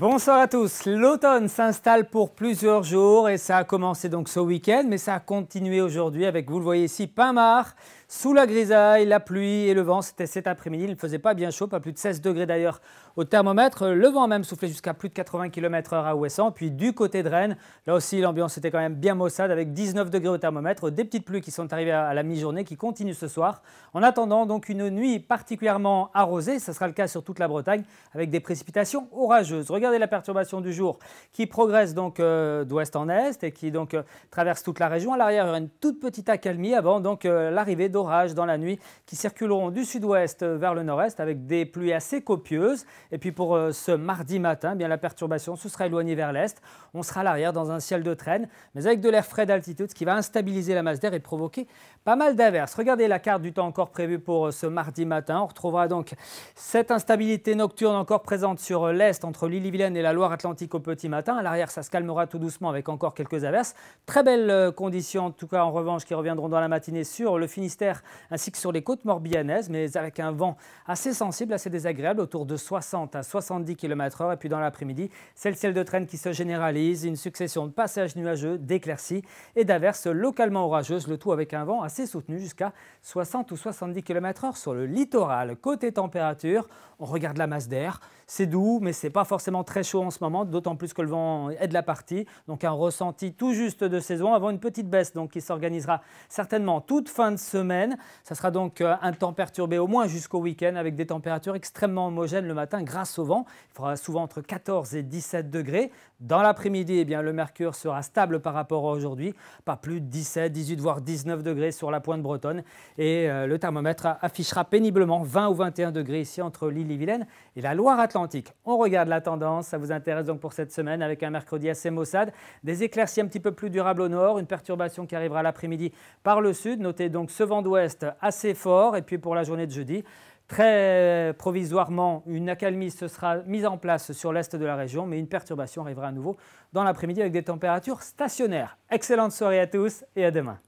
Bonsoir à tous. L'automne s'installe pour plusieurs jours et ça a commencé donc ce week-end, mais ça a continué aujourd'hui avec, vous le voyez ici, pas Pinmar, sous la grisaille, la pluie et le vent. C'était cet après-midi, il ne faisait pas bien chaud, pas plus de 16 degrés d'ailleurs au thermomètre. Le vent même soufflait jusqu'à plus de 80 km/h à Ouessant. Puis du côté de Rennes, là aussi l'ambiance était quand même bien maussade avec 19 degrés au thermomètre, des petites pluies qui sont arrivées à la mi-journée qui continuent ce soir. En attendant donc une nuit particulièrement arrosée, ça sera le cas sur toute la Bretagne avec des précipitations orageuses. Regardez regardez la perturbation du jour qui progresse donc euh, d'ouest en est et qui donc euh, traverse toute la région. À l'arrière, il y aura une toute petite accalmie avant donc euh, l'arrivée d'orages dans la nuit qui circuleront du sud-ouest vers le nord-est avec des pluies assez copieuses. Et puis pour ce mardi matin, eh bien la perturbation se sera éloignée vers l'est. On sera à l'arrière dans un ciel de traîne, mais avec de l'air frais d'altitude, ce qui va instabiliser la masse d'air et provoquer pas mal d'averses. Regardez la carte du temps encore prévue pour ce mardi matin. On retrouvera donc cette instabilité nocturne encore présente sur l'est entre l'île et la Loire-Atlantique au petit matin. À l'arrière, ça se calmera tout doucement avec encore quelques averses. Très belles euh, conditions, en tout cas en revanche, qui reviendront dans la matinée sur le Finistère ainsi que sur les côtes morbihanaises, mais avec un vent assez sensible, assez désagréable, autour de 60 à 70 km/h. Et puis dans l'après-midi, c'est le ciel de traîne qui se généralise, une succession de passages nuageux, d'éclaircies et d'averses localement orageuses, le tout avec un vent assez soutenu jusqu'à 60 ou 70 km/h sur le littoral. Côté température, on regarde la masse d'air, c'est doux, mais c'est pas forcément très chaud en ce moment, d'autant plus que le vent est de la partie. Donc un ressenti tout juste de saison avant une petite baisse donc, qui s'organisera certainement toute fin de semaine. Ça sera donc euh, un temps perturbé au moins jusqu'au week-end avec des températures extrêmement homogènes le matin grâce au vent. Il fera souvent entre 14 et 17 degrés. Dans l'après-midi, eh bien, le mercure sera stable par rapport à aujourd'hui. Pas plus de 17, 18, voire 19 degrés sur la pointe bretonne. Et euh, le thermomètre affichera péniblement 20 ou 21 degrés ici entre l'île-et-Vilaine et la Loire-Atlantique. On regarde la tendance. Ça vous intéresse donc pour cette semaine avec un mercredi assez maussade. Des éclaircies un petit peu plus durables au nord, une perturbation qui arrivera l'après-midi par le sud. Notez donc ce vent d'ouest assez fort. Et puis pour la journée de jeudi, Très provisoirement, une accalmie se sera mise en place sur l'est de la région, mais une perturbation arrivera à nouveau dans l'après-midi avec des températures stationnaires. Excellente soirée à tous et à demain.